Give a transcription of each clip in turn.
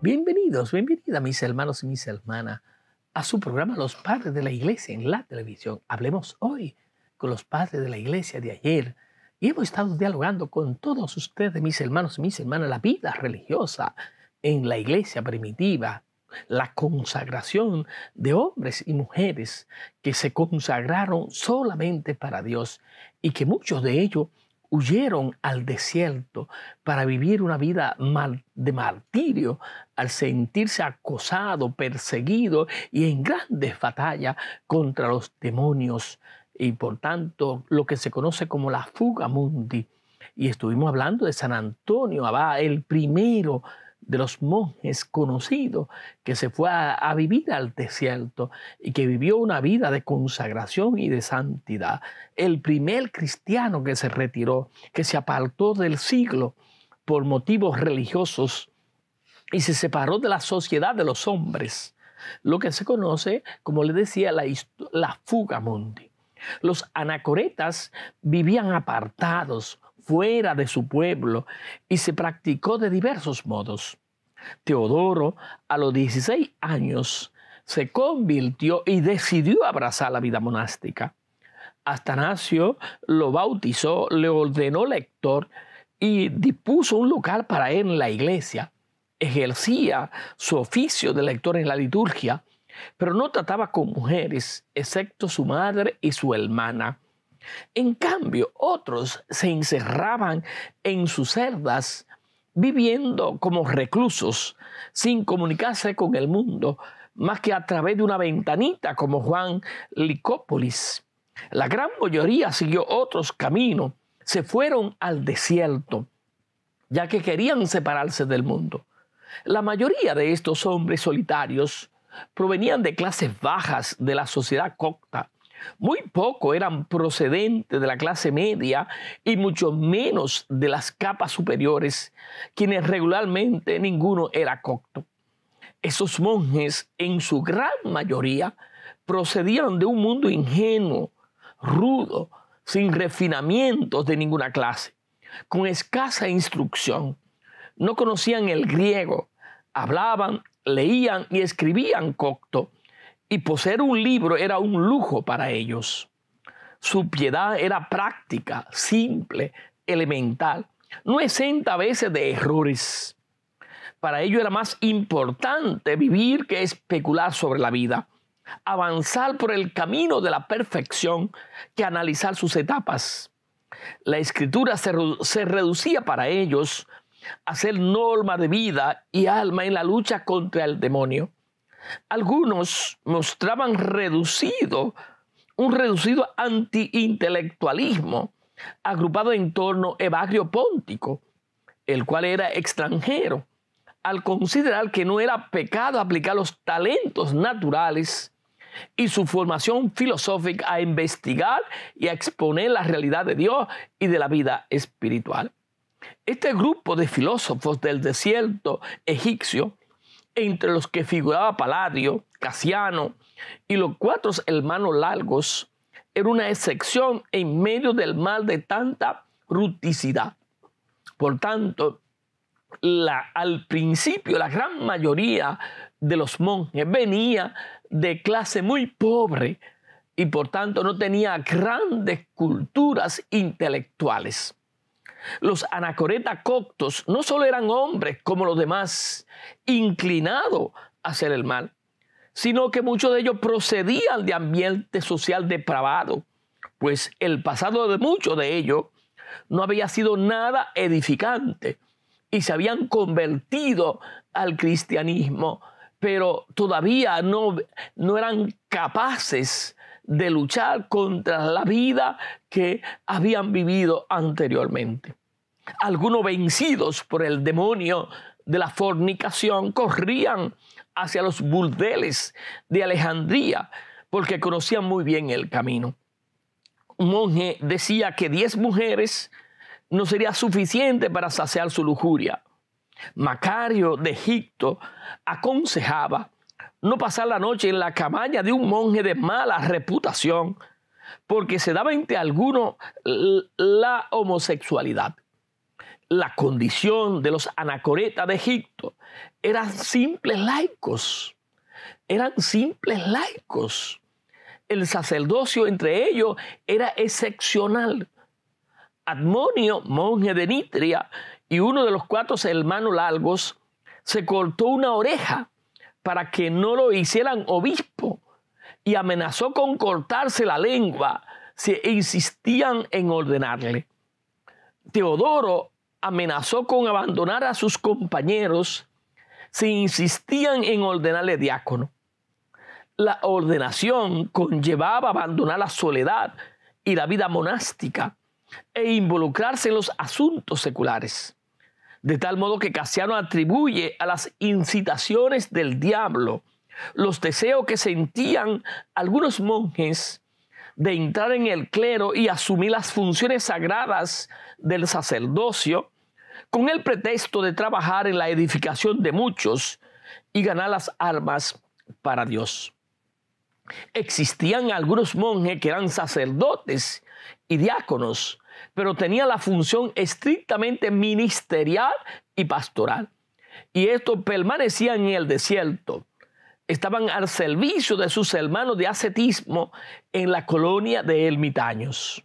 Bienvenidos, bienvenida mis hermanos y mis hermanas a su programa Los Padres de la Iglesia en la televisión. Hablemos hoy con los padres de la iglesia de ayer y hemos estado dialogando con todos ustedes, mis hermanos y mis hermanas, la vida religiosa en la iglesia primitiva, la consagración de hombres y mujeres que se consagraron solamente para Dios y que muchos de ellos huyeron al desierto para vivir una vida de martirio al sentirse acosado, perseguido y en grandes batallas contra los demonios y por tanto lo que se conoce como la fuga mundi. Y estuvimos hablando de San Antonio Abad, el primero de los monjes conocidos, que se fue a, vivir al desierto y que vivió una vida de consagración y de santidad. El primer cristiano que se retiró, que se apartó del siglo por motivos religiosos y se separó de la sociedad de los hombres, lo que se conoce, como le decía, la, la fuga mundi. Los anacoretas vivían apartados, fuera de su pueblo y se practicó de diversos modos. Teodoro, a los 16 años, se convirtió y decidió abrazar la vida monástica. Astanasio lo bautizó, le ordenó lector y dispuso un lugar para él en la iglesia. Ejercía su oficio de lector en la liturgia, pero no trataba con mujeres, excepto su madre y su hermana. En cambio, otros se encerraban en sus cerdas, viviendo como reclusos, sin comunicarse con el mundo, más que a través de una ventanita como Juan Licópolis. La gran mayoría siguió otros caminos, se fueron al desierto, ya que querían separarse del mundo. La mayoría de estos hombres solitarios provenían de clases bajas de la sociedad cocta, muy poco eran procedentes de la clase media y mucho menos de las capas superiores, quienes regularmente ninguno era cocto. Esos monjes, en su gran mayoría, procedían de un mundo ingenuo, rudo, sin refinamientos de ninguna clase, con escasa instrucción. No conocían el griego, hablaban, leían y escribían cocto y poseer un libro era un lujo para ellos. Su piedad era práctica, simple, elemental, no exenta a veces de errores. Para ello era más importante vivir que especular sobre la vida, avanzar por el camino de la perfección que analizar sus etapas. La escritura se reducía para ellos a ser norma de vida y alma en la lucha contra el demonio algunos mostraban reducido, un reducido antiintelectualismo agrupado en torno a Evagrio Póntico, el cual era extranjero, al considerar que no era pecado aplicar los talentos naturales y su formación filosófica a investigar y a exponer la realidad de Dios y de la vida espiritual. Este grupo de filósofos del desierto egipcio entre los que figuraba Paladio, Casiano y los cuatro hermanos largos, era una excepción en medio del mal de tanta ruticidad. Por tanto, al principio la gran mayoría de los monjes venía de clase muy pobre y por tanto no tenía grandes culturas intelectuales. Los anacoretas coctos no solo eran hombres como los demás, inclinados a hacer el mal, sino que muchos de ellos procedían de ambiente social depravado, pues el pasado de muchos de ellos no había sido nada edificante y se habían convertido al cristianismo, pero todavía no, no eran capaces de luchar contra la vida que habían vivido anteriormente. Algunos vencidos por el demonio de la fornicación corrían hacia los burdeles de Alejandría porque conocían muy bien el camino. Un monje decía que diez mujeres no sería suficiente para saciar su lujuria. Macario de Egipto aconsejaba no pasar la noche en la cabaña de un monje de mala reputación, porque se daba entre alguno la homosexualidad. La condición de los anacoretas de Egipto eran simples laicos, eran simples laicos. El sacerdocio entre ellos era excepcional. Admonio, monje de Nitria, y uno de los cuatro hermanos Largos, se cortó una oreja para que no lo hicieran obispo y amenazó con cortarse la lengua si insistían en ordenarle. Teodoro amenazó con abandonar a sus compañeros si insistían en ordenarle diácono. La ordenación conllevaba abandonar la soledad y la vida monástica e involucrarse en los asuntos seculares. De tal modo que Casiano atribuye a las incitaciones del diablo los deseos que sentían algunos monjes de entrar en el clero y asumir las funciones sagradas del sacerdocio, con el pretexto de trabajar en la edificación de muchos y ganar las almas para Dios. Existían algunos monjes que eran sacerdotes y diáconos, pero tenía la función estrictamente ministerial y pastoral. Y estos permanecían en el desierto. Estaban al servicio de sus hermanos de ascetismo en la colonia de ermitaños.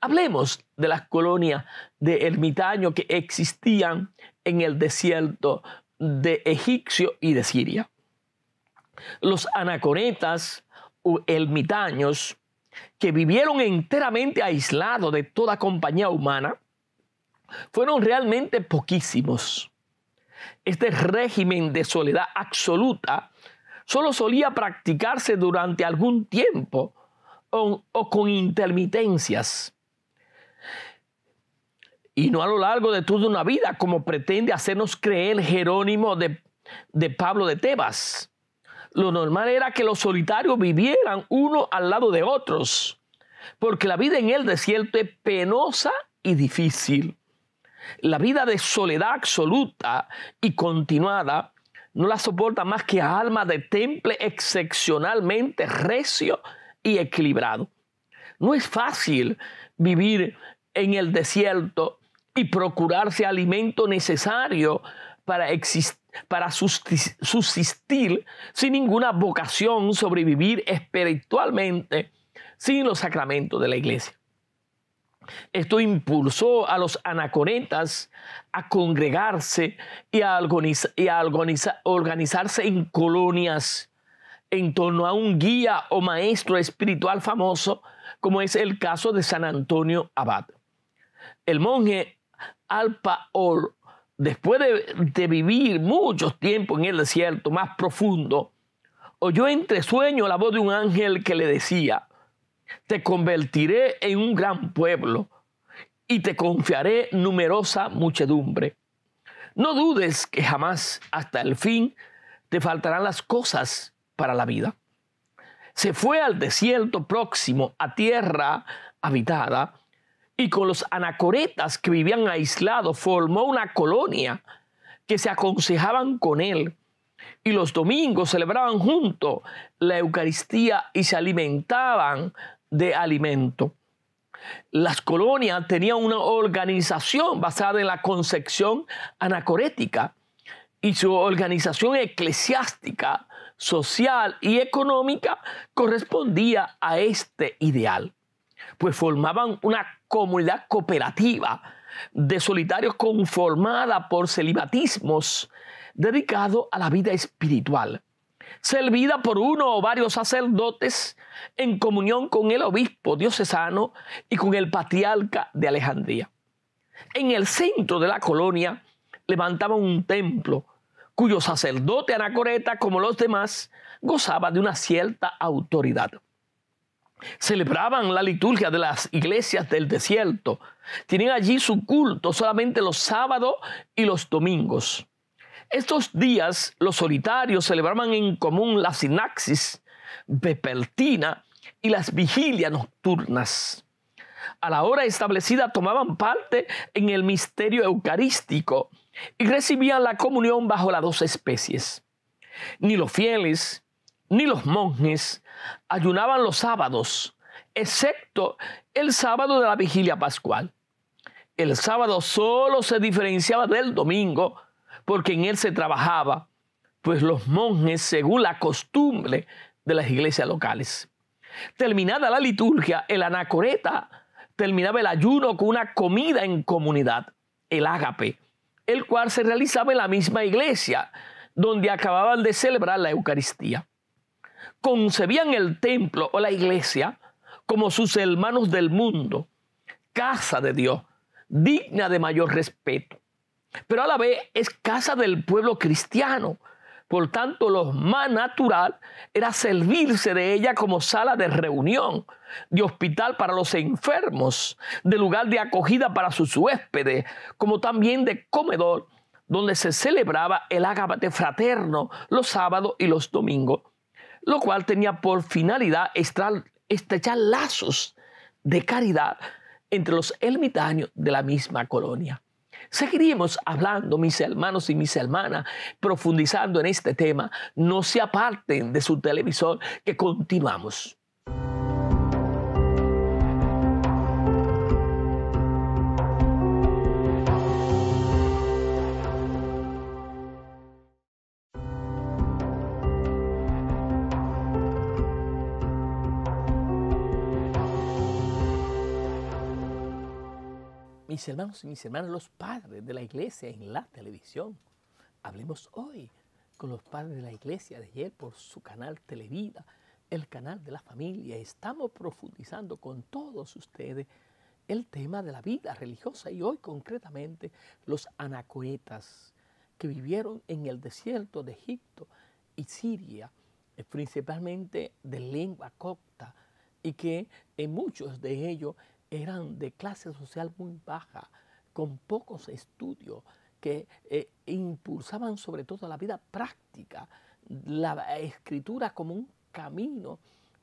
Hablemos de las colonias de ermitaño que existían en el desierto de Egipcio y de Siria. Los anaconetas o ermitaños que vivieron enteramente aislados de toda compañía humana, fueron realmente poquísimos. Este régimen de soledad absoluta solo solía practicarse durante algún tiempo o, con intermitencias y no a lo largo de toda una vida, como pretende hacernos creer Jerónimo de Pablo de Tebas. Lo normal era que los solitarios vivieran uno al lado de otros, porque la vida en el desierto es penosa y difícil. La vida de soledad absoluta y continuada no la soporta más que alma de temple excepcionalmente recio y equilibrado. No es fácil vivir en el desierto y procurarse alimento necesario para existir para subsistir sin ninguna vocación, sobrevivir espiritualmente sin los sacramentos de la iglesia. Esto impulsó a los anacoretas a congregarse y a, organizarse en colonias en torno a un guía o maestro espiritual famoso, como es el caso de San Antonio Abad. El monje Alpa Or después de, vivir muchos tiempo en el desierto más profundo, oyó entre sueños la voz de un ángel que le decía, te convertiré en un gran pueblo y te confiaré numerosa muchedumbre. No dudes que jamás hasta el fin te faltarán las cosas para la vida. Se fue al desierto próximo, a tierra habitada, y con los anacoretas que vivían aislados, formó una colonia que se aconsejaban con él y los domingos celebraban juntos la Eucaristía y se alimentaban de alimento. Las colonias tenían una organización basada en la concepción anacorética y su organización eclesiástica, social y económica correspondía a este ideal, pues formaban una comunidad cooperativa de solitarios conformada por celibatismos dedicado a la vida espiritual, servida por uno o varios sacerdotes en comunión con el obispo diocesano y con el patriarca de Alejandría. En el centro de la colonia levantaban un templo cuyo sacerdote Anacoreta, como los demás, gozaba de una cierta autoridad celebraban la liturgia de las iglesias del desierto. Tienen allí su culto solamente los sábados y los domingos. Estos días los solitarios celebraban en común la sinaxis vespertina y las vigilias nocturnas. A la hora establecida tomaban parte en el misterio eucarístico y recibían la comunión bajo las dos especies. Ni los fieles, ni los monjes, ayunaban los sábados, excepto el sábado de la vigilia pascual. El sábado solo se diferenciaba del domingo porque en él se trabajaba, pues los monjes, según la costumbre de las iglesias locales. Terminada la liturgia, el anacoreta terminaba el ayuno con una comida en comunidad, el ágape, el cual se realizaba en la misma iglesia, donde acababan de celebrar la Eucaristía concebían el templo o la iglesia como sus hermanos del mundo, casa de Dios, digna de mayor respeto. Pero a la vez es casa del pueblo cristiano. Por tanto, lo más natural era servirse de ella como sala de reunión, de hospital para los enfermos, de lugar de acogida para sus huéspedes, como también de comedor, donde se celebraba el ágape fraterno los sábados y los domingos lo cual tenía por finalidad estrechar lazos de caridad entre los ermitaños de la misma colonia. Seguiremos hablando, mis hermanos y mis hermanas, profundizando en este tema. No se aparten de su televisor, que continuamos. mis hermanos y mis hermanas, los padres de la iglesia en la televisión. Hablemos hoy con los padres de la iglesia de ayer por su canal Televida, el canal de la familia. Estamos profundizando con todos ustedes el tema de la vida religiosa y hoy concretamente los anacoetas que vivieron en el desierto de Egipto y Siria, eh, principalmente de lengua copta, y que en muchos de ellos eran de clase social muy baja, con pocos estudios, que eh, impulsaban sobre todo la vida práctica, la escritura como un camino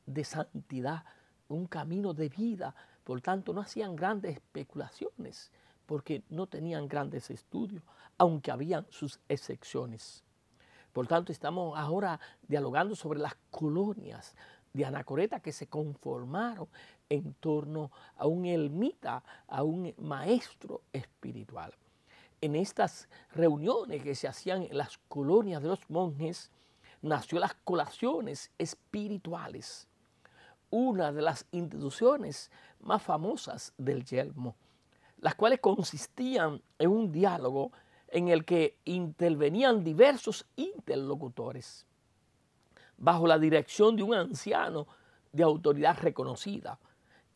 de santidad, un camino de vida. Por tanto, no hacían grandes especulaciones porque no tenían grandes estudios, aunque habían sus excepciones. Por tanto, estamos ahora dialogando sobre las colonias de Anacoreta que se conformaron en torno a un ermita, a un maestro espiritual. En estas reuniones que se hacían en las colonias de los monjes, nació las colaciones espirituales, una de las instituciones más famosas del Yelmo, las cuales consistían en un diálogo en el que intervenían diversos interlocutores, bajo la dirección de un anciano de autoridad reconocida,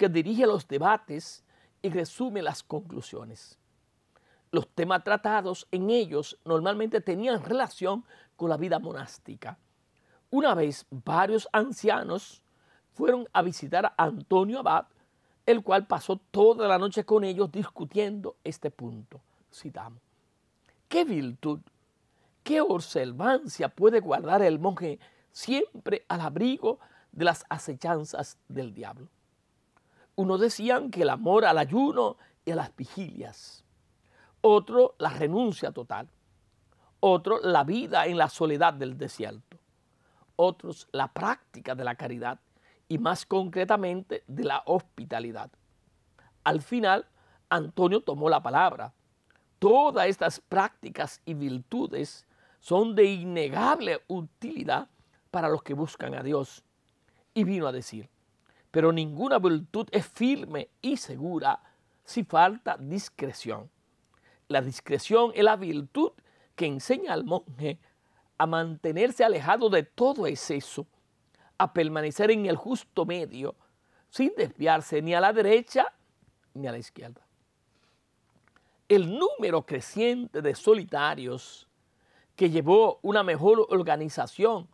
dirige los debates y resume las conclusiones. Los temas tratados en ellos normalmente tenían relación con la vida monástica. Una vez varios ancianos fueron a visitar a Antonio Abad, el cual pasó toda la noche con ellos discutiendo este punto. Citamos. ¿Qué virtud, qué observancia puede guardar el monje siempre al abrigo de las acechanzas del diablo? Unos decían que el amor al ayuno y a las vigilias. Otro, la renuncia total. Otro, la vida en la soledad del desierto. Otros, la práctica de la caridad y más concretamente de la hospitalidad. Al final, Antonio tomó la palabra. Todas estas prácticas y virtudes son de innegable utilidad para los que buscan a Dios. Y vino a decir, pero ninguna virtud es firme y segura si falta discreción. La discreción es la virtud que enseña al monje a mantenerse alejado de todo exceso, a permanecer en el justo medio, sin desviarse ni a la derecha ni a la izquierda. El número creciente de solitarios que llevó una mejor organización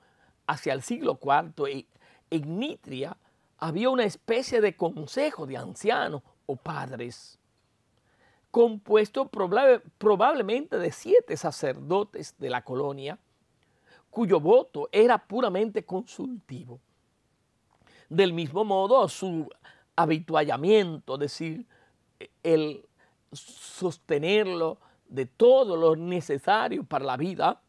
hacia el siglo IV en Nitria había una especie de consejo de ancianos o padres, compuesto probablemente de siete sacerdotes de la colonia, cuyo voto era puramente consultivo. Del mismo modo, su habituallamiento, es decir, el sostenerlo de todo lo necesario para la vida,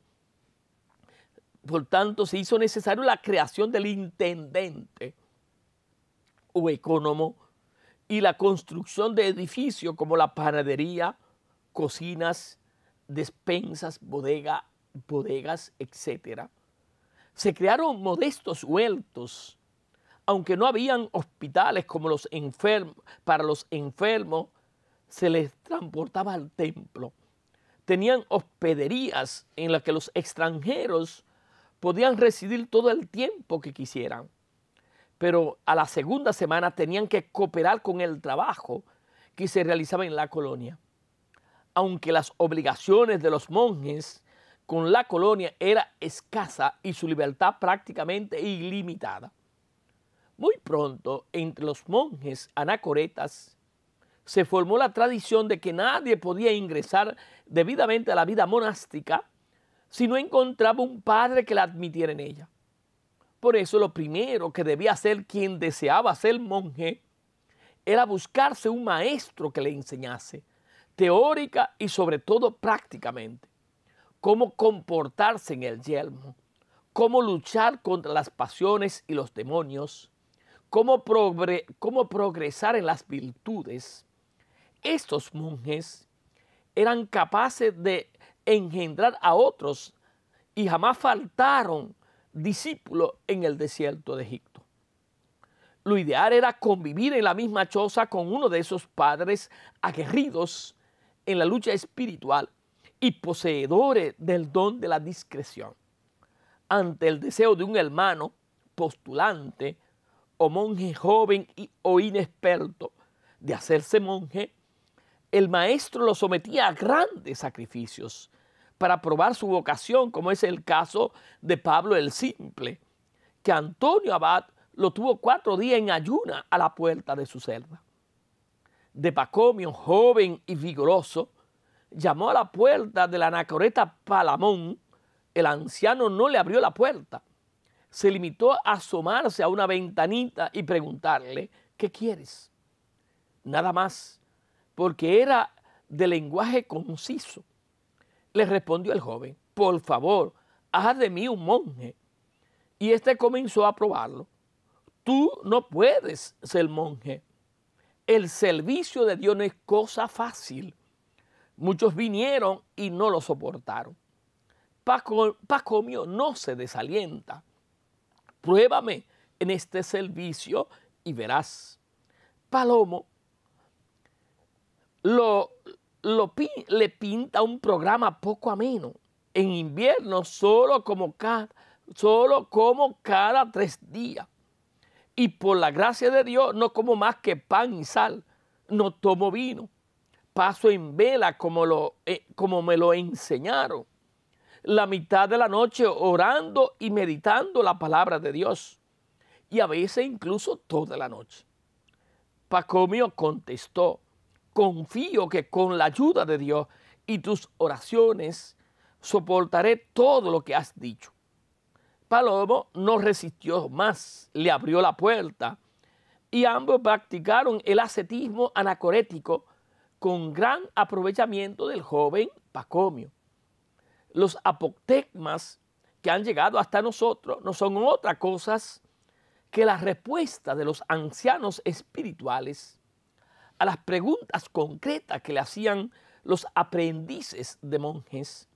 por tanto, se hizo necesario la creación del intendente o economo y la construcción de edificios como la panadería, cocinas, despensas, bodega, bodegas, etc. Se crearon modestos huertos, aunque no habían hospitales como los enfermos, para los enfermos se les transportaba al templo. Tenían hospederías en las que los extranjeros podían residir todo el tiempo que quisieran pero a la segunda semana tenían que cooperar con el trabajo que se realizaba en la colonia. Aunque las obligaciones de los monjes con la colonia era escasa y su libertad prácticamente ilimitada. Muy pronto, entre los monjes anacoretas, se formó la tradición de que nadie podía ingresar debidamente a la vida monástica si no encontraba un padre que la admitiera en ella. Por eso lo primero que debía hacer quien deseaba ser monje era buscarse un maestro que le enseñase, teórica y sobre todo prácticamente, cómo comportarse en el yelmo, cómo luchar contra las pasiones y los demonios, cómo, cómo progresar en las virtudes. Estos monjes eran capaces de engendrar a otros y jamás faltaron discípulo en el desierto de Egipto. Lo ideal era convivir en la misma choza con uno de esos padres aguerridos en la lucha espiritual y poseedores del don de la discreción. Ante el deseo de un hermano postulante o monje joven o inexperto de hacerse monje, el maestro lo sometía a grandes sacrificios para probar su vocación, como es el caso de Pablo el Simple, que Antonio Abad lo tuvo cuatro días en ayuna a la puerta de su celda. De Pacomio, joven y vigoroso, llamó a la puerta de la anacoreta Palamón. El anciano no le abrió la puerta. Se limitó a asomarse a una ventanita y preguntarle, ¿qué quieres? Nada más, porque era de lenguaje conciso le respondió el joven, por favor, haz de mí un monje. Y éste comenzó a probarlo. Tú no puedes ser monje. El servicio de Dios no es cosa fácil. Muchos vinieron y no lo soportaron. Paco, Paco mío, no se desalienta. Pruébame en este servicio y verás. Palomo lo, lo, le pinta un programa poco ameno. En invierno solo como, cada, solo como cada tres días. Y por la gracia de Dios no como más que pan y sal. No tomo vino. Paso en vela como, lo, eh, como me lo enseñaron. La mitad de la noche orando y meditando la palabra de Dios. Y a veces incluso toda la noche. Pacomio contestó, confío que con la ayuda de Dios y tus oraciones soportaré todo lo que has dicho. Palomo no resistió más, le abrió la puerta y ambos practicaron el ascetismo anacorético con gran aprovechamiento del joven Pacomio. Los apotegmas que han llegado hasta nosotros no son otra cosa que la respuesta de los ancianos espirituales a las preguntas concretas que le hacían los aprendices de monjes,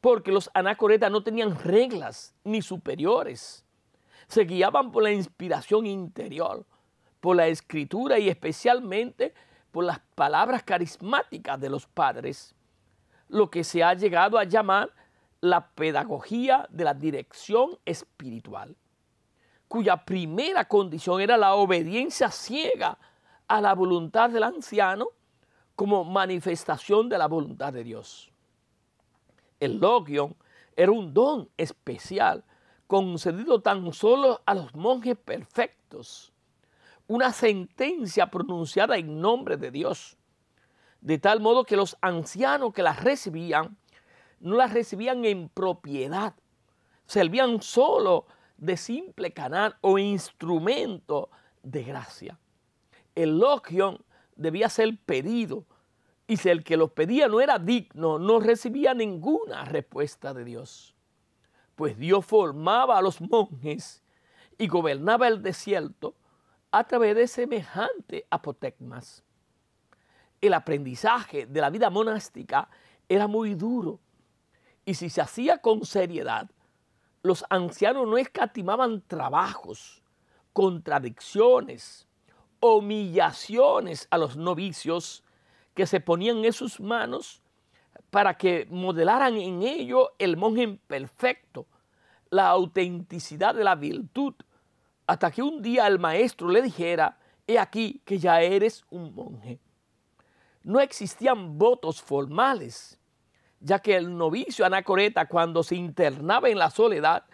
porque los anacoretas no tenían reglas ni superiores, se guiaban por la inspiración interior, por la escritura y especialmente por las palabras carismáticas de los padres, lo que se ha llegado a llamar la pedagogía de la dirección espiritual, cuya primera condición era la obediencia ciega a la voluntad del anciano como manifestación de la voluntad de Dios. El logion era un don especial concedido tan solo a los monjes perfectos, una sentencia pronunciada en nombre de Dios, de tal modo que los ancianos que la recibían no la recibían en propiedad, servían solo de simple canal o instrumento de gracia el logion debía ser pedido. Y si el que los pedía no era digno, no recibía ninguna respuesta de Dios. Pues Dios formaba a los monjes y gobernaba el desierto a través de semejante apotecmas. El aprendizaje de la vida monástica era muy duro y si se hacía con seriedad, los ancianos no escatimaban trabajos, contradicciones, humillaciones a los novicios que se ponían en sus manos para que modelaran en ello el monje perfecto, la autenticidad de la virtud, hasta que un día el maestro le dijera, he aquí que ya eres un monje. No existían votos formales, ya que el novicio anacoreta cuando se internaba en la soledad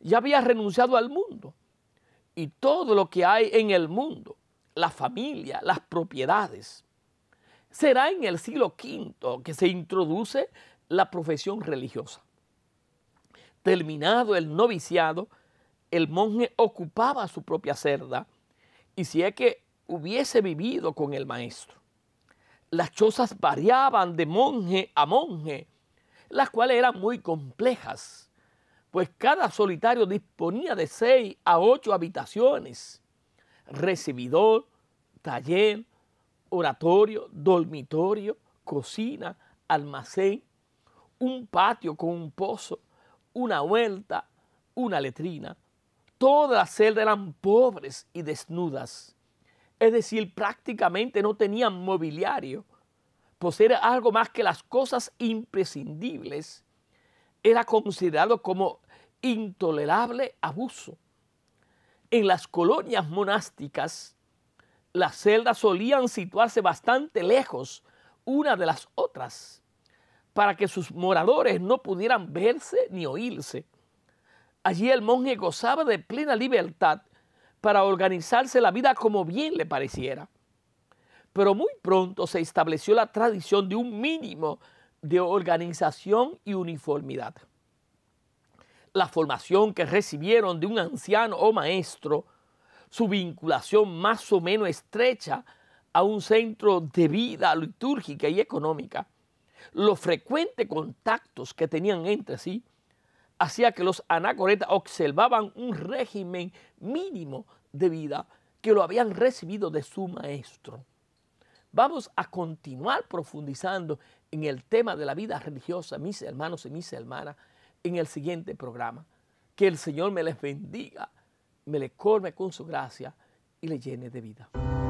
ya había renunciado al mundo y todo lo que hay en el mundo la familia, las propiedades. Será en el siglo V que se introduce la profesión religiosa. Terminado el noviciado, el monje ocupaba su propia cerda y si es que hubiese vivido con el maestro. Las chozas variaban de monje a monje, las cuales eran muy complejas, pues cada solitario disponía de seis a ocho habitaciones recibidor, taller, oratorio, dormitorio, cocina, almacén, un patio con un pozo, una huerta, una letrina. Todas las celdas eran pobres y desnudas. Es decir, prácticamente no tenían mobiliario. Poseer pues algo más que las cosas imprescindibles era considerado como intolerable abuso. En las colonias monásticas, las celdas solían situarse bastante lejos una de las otras para que sus moradores no pudieran verse ni oírse. Allí el monje gozaba de plena libertad para organizarse la vida como bien le pareciera. Pero muy pronto se estableció la tradición de un mínimo de organización y uniformidad la formación que recibieron de un anciano o maestro, su vinculación más o menos estrecha a un centro de vida litúrgica y económica, los frecuentes contactos que tenían entre sí, hacía que los anacoretas observaban un régimen mínimo de vida que lo habían recibido de su maestro. Vamos a continuar profundizando en el tema de la vida religiosa, mis hermanos y mis hermanas, en el siguiente programa. Que el Señor me les bendiga, me les colme con su gracia y le llene de vida.